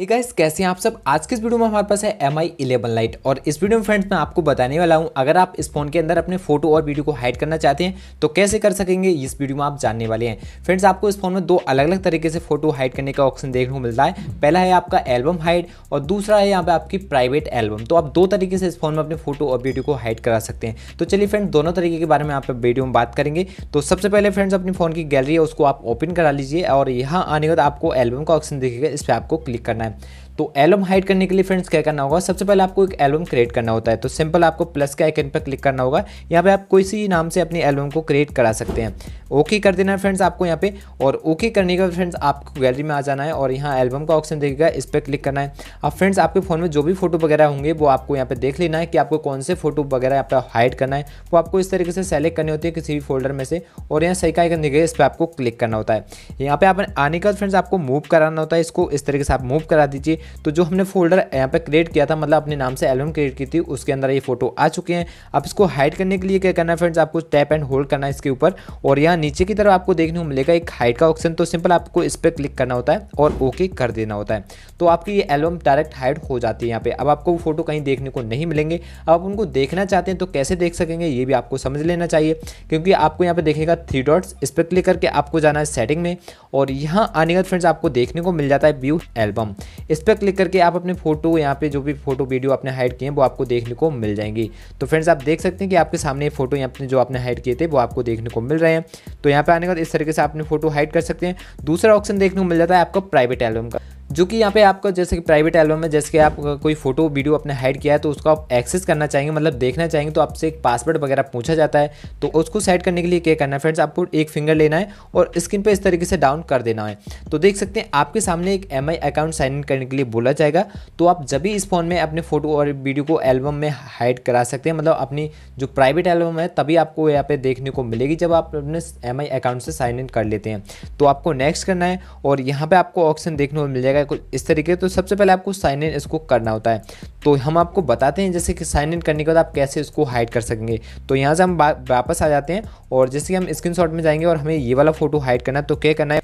hey कैसे हैं आप सब आज के इस वीडियो में हमारे पास है एम आई इलेवन लाइट और इस वीडियो में फ्रेंड्स मैं आपको बताने वाला हूं अगर आप इस फोन के अंदर अपने फोटो और वीडियो को हाइड करना चाहते हैं तो कैसे कर सकेंगे इस वीडियो में आप जानने वाले हैं फ्रेंड्स आपको इस फोन में दो अलग अलग तरीके से फोटो हाइड करने का ऑप्शन देखने को मिलता है पहला है आपका एल्बम हाइड और दूसरा है यहाँ पर आपकी प्राइवेट एल्बम तो आप दो तरीके से इस फोन में अपने फोटो और वीडियो को हाइड करा सकते हैं तो चलिए फ्रेंड्स दोनों तरीके के बारे में आप वीडियो में बात करेंगे तो सबसे पहले फ्रेंड्स अपने फोन की गैलरी है उसको आप ओपन करा लीजिए और यहाँ आने के बाद आपको एल्बम का ऑप्शन देखेगा इस पर आपको क्लिक करना है है तो एल्बम हाइड करने के लिए फ्रेंड्स क्या करना होगा सबसे पहले आपको एक एल्बम क्रिएट करना होता है तो सिंपल आपको प्लस के आइकन पर क्लिक करना होगा यहाँ पे आप कोई सी नाम से अपनी एल्बम को क्रिएट करा सकते हैं ओके कर देना है फ्रेंड्स आपको यहाँ पे और ओके करने का फ्रेंड्स आपको गैलरी में आ जाना है और यहाँ एल्बम का ऑप्शन देखेगा इस पर क्लिक करना है अब फ्रेंड्स आपके फ़ोन में जो भी फोटो वगैरह होंगे वो आपको यहाँ पे देख लेना है कि आपको कौन से फोटो वगैरह आपका हाइड करना है वो आपको इस तरीके से सेलेक्ट करने होती है किसी भी फोल्डर में से और यहाँ सही कहा आइकन इस पर आपको क्लिक करना होता है यहाँ पे आप आने के बाद फ्रेंड्स आपको मूव कराना होता है इसको इस तरीके से आप मूव करा दीजिए तो जो हमने फोल्डर यहाँ पे क्रिएट किया था मतलब अपने नाम से एल्बम क्रिएट की थी उसके अंदर ये फोटो आ चुके हैं अब इसको हाइड करने के लिए क्या करना है फ्रेंड्स आपको टैप एंड होल्ड करना है इसके ऊपर और यहाँ नीचे की तरफ आपको देखने को मिलेगा एक हाइट का ऑप्शन तो सिंपल आपको इस पर क्लिक करना होता है और ओके कर देना होता है तो आपकी ये एल्बम डायरेक्ट हाइड हो जाती है यहाँ पे अब आपको वो फोटो कहीं देखने को नहीं मिलेंगे अब आप उनको देखना चाहते हैं तो कैसे देख सकेंगे ये भी आपको समझ लेना चाहिए क्योंकि आपको यहाँ पे देखेगा थ्री डॉट्स इस पर क्लिक करके आपको जाना है सेटिंग में और यहाँ आने का फ्रेंड्स आपको देखने को मिल जाता है व्यू एल्बम इस पर क्लिक करके आप अपने फोटो यहाँ पे जो भी फोटो वीडियो आपने हाइड किए हैं वो आपको देखने को मिल जाएंगी तो फ्रेंड्स आप देख सकते हैं कि आपके सामने फोटो यहाँ जो आपने हाइड किए थे वो आपको देखने को मिल रहे हैं तो यहाँ पर आने के बाद इस तरीके से आप अपनी फोटो हाइड कर सकते हैं दूसरा ऑप्शन देखने को मिल जाता है आपको प्राइवेट एल्बम का जो कि यहाँ पे आपका जैसे कि प्राइवेट एल्बम में जैसे कि आप कोई फोटो वीडियो अपने हाइड किया है तो उसको आप एक्सेस करना चाहेंगे मतलब देखना चाहेंगे तो आपसे एक पासवर्ड वगैरह पूछा जाता है तो उसको सेट करने के लिए क्या करना है फ्रेंड्स आपको एक फिंगर लेना है और स्क्रीन पर इस तरीके से डाउन कर देना है तो देख सकते हैं आपके सामने एक एम अकाउंट साइन इन करने के लिए बोला जाएगा तो आप जब भी इस फ़ोन में अपने फोटो और वीडियो को एल्बम में हाइड करा सकते हैं मतलब अपनी जो प्राइवेट एल्बम है तभी आपको यहाँ पे देखने को मिलेगी जब आप अपने एम अकाउंट से साइन इन कर लेते हैं तो आपको नेक्स्ट करना है और यहाँ पर आपको ऑप्शन देखने को मिल जाएगा जाएगा कुछ इस तरीके तो सबसे पहले आपको साइन इन इसको करना होता है तो हम आपको बताते हैं जैसे कि साइन इन करने के बाद आप कैसे इसको हाइड कर सकेंगे तो यहाँ से हम वापस आ जाते हैं और जैसे कि हम स्क्रीन में जाएंगे और हमें ये वाला फोटो हाइड करना है तो क्या करना है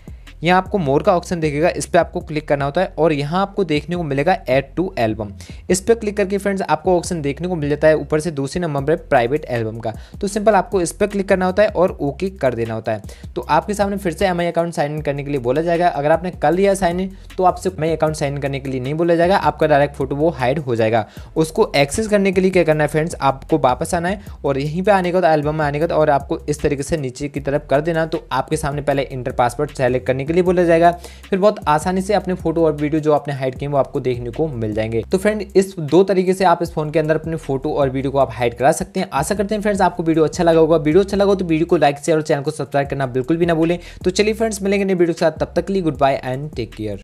यहाँ आपको मोर का ऑप्शन देखेगा इस पर आपको क्लिक करना होता है और यहाँ आपको देखने को मिलेगा एड टू एल्बम इस पर क्लिक करके फ्रेंड्स आपको ऑप्शन देखने को मिल जाता है ऊपर से दूसरे नंबर पर प्राइवेट एल्बम का तो सिंपल आपको इस पर क्लिक करना होता है और ओके कर देना होता है तो आपके सामने फिर से एम अकाउंट साइन इन करने के लिए बोला जाएगा अगर आपने कर लिया साइन इन तो आपसे मई अकाउंट साइन करने के लिए नहीं बोला जाएगा आपका डायरेक्ट फोटो वो हाइड हो जाएगा उसको एक्सेस करने के लिए क्या करना है फ्रेंड्स आपको वापस आना है और यहीं पर आने का तो एल्बम में आने का और आपको इस तरीके से नीचे की तरफ कर देना तो आपके सामने पहले इंटर पासवर्ड सेलेक्ट करने के लिए बोला जाएगा फिर बहुत आसानी से अपने फोटो और वीडियो जो आपने हाइड किए वो आपको देखने को मिल जाएंगे तो फ्रेंड इस दो तरीके से आप इस फोन के अंदर अपने फोटो और वीडियो को आप हाइड करा सकते हैं आशा करते हैं फ्रेंड्स आपको वीडियो अच्छा लगा होगा वीडियो अच्छा लगा तो वीडियो को लाइक शेयर और चैनल को सब्सक्राइब करना बिल्कुल भी ना भूलें तो चलिए फ्रेंड्स मिलेंगे नई वीडियो के साथ तब तक लिए good bye and take care